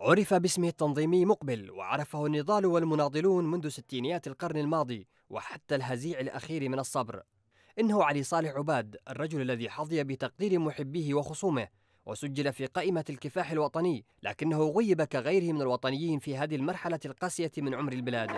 عرف باسمه التنظيمي مقبل وعرفه النضال والمناضلون منذ ستينيات القرن الماضي وحتى الهزيع الأخير من الصبر إنه علي صالح عباد الرجل الذي حظي بتقدير محبيه وخصومه وسجل في قائمة الكفاح الوطني لكنه غيب كغيره من الوطنيين في هذه المرحلة القاسية من عمر البلاد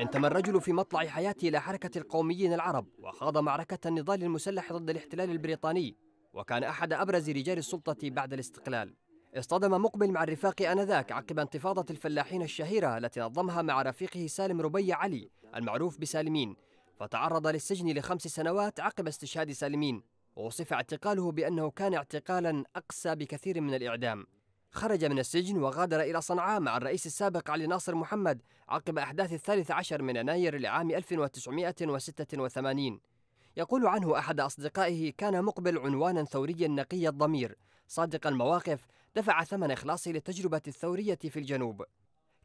انتمى الرجل في مطلع حياته إلى حركة القوميين العرب وخاض معركة النضال المسلح ضد الاحتلال البريطاني وكان أحد أبرز رجال السلطة بعد الاستقلال اصطدم مقبل مع الرفاق آنذاك عقب انتفاضة الفلاحين الشهيرة التي نظمها مع رفيقه سالم ربيع علي المعروف بسالمين فتعرض للسجن لخمس سنوات عقب استشهاد سالمين ووصف اعتقاله بأنه كان اعتقالا أقسى بكثير من الإعدام خرج من السجن وغادر إلى صنعاء مع الرئيس السابق علي ناصر محمد عقب أحداث الثالث عشر من يناير لعام 1986 يقول عنه أحد أصدقائه كان مقبل عنوانا ثوريا نقي الضمير صادق المواقف دفع ثمن إخلاصه للتجربة الثورية في الجنوب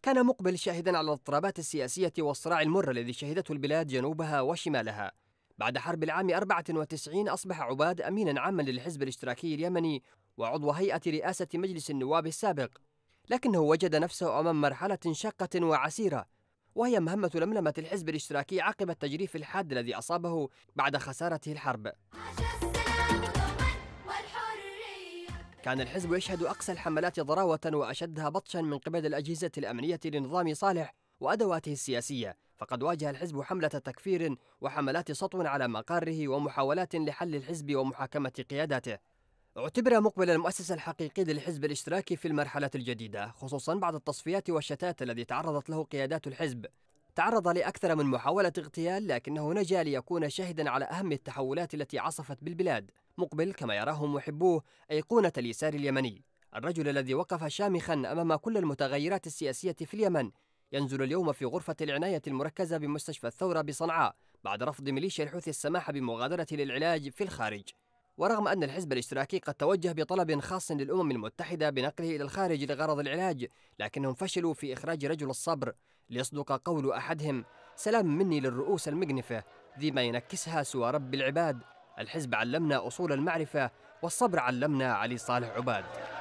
كان مقبل شاهدا على الاضطرابات السياسية والصراع المر الذي شهدته البلاد جنوبها وشمالها بعد حرب العام 94 أصبح عباد أمينا عاما للحزب الاشتراكي اليمني وعضو هيئة رئاسة مجلس النواب السابق لكنه وجد نفسه أمام مرحلة شاقة وعسيرة وهي مهمة لملمة الحزب الاشتراكي عقب التجريف الحاد الذي أصابه بعد خسارته الحرب كان الحزب يشهد أقسى الحملات ضراوة وأشدها بطشا من قبل الأجهزة الأمنية لنظام صالح وأدواته السياسية فقد واجه الحزب حملة تكفير وحملات سطو على مقاره ومحاولات لحل الحزب ومحاكمة قياداته اعتبر مقبل المؤسس الحقيقي للحزب الاشتراكي في المرحلة الجديدة خصوصا بعد التصفيات والشتات الذي تعرضت له قيادات الحزب تعرض لأكثر من محاولة اغتيال لكنه نجا ليكون شاهدا على أهم التحولات التي عصفت بالبلاد مقبل كما يراهم محبوه أيقونة اليسار اليمني الرجل الذي وقف شامخا أمام كل المتغيرات السياسية في اليمن ينزل اليوم في غرفة العناية المركزة بمستشفى الثورة بصنعاء بعد رفض ميليشيا الحوثي السماح بمغادرته للعلاج في الخارج ورغم أن الحزب الاشتراكي قد توجه بطلب خاص للأمم المتحدة بنقله إلى الخارج لغرض العلاج لكنهم فشلوا في إخراج رجل الصبر ليصدق قول أحدهم سلام مني للرؤوس المجنفة ذي ما ينكسها سوى رب العباد الحزب علمنا أصول المعرفة والصبر علمنا علي صالح عباد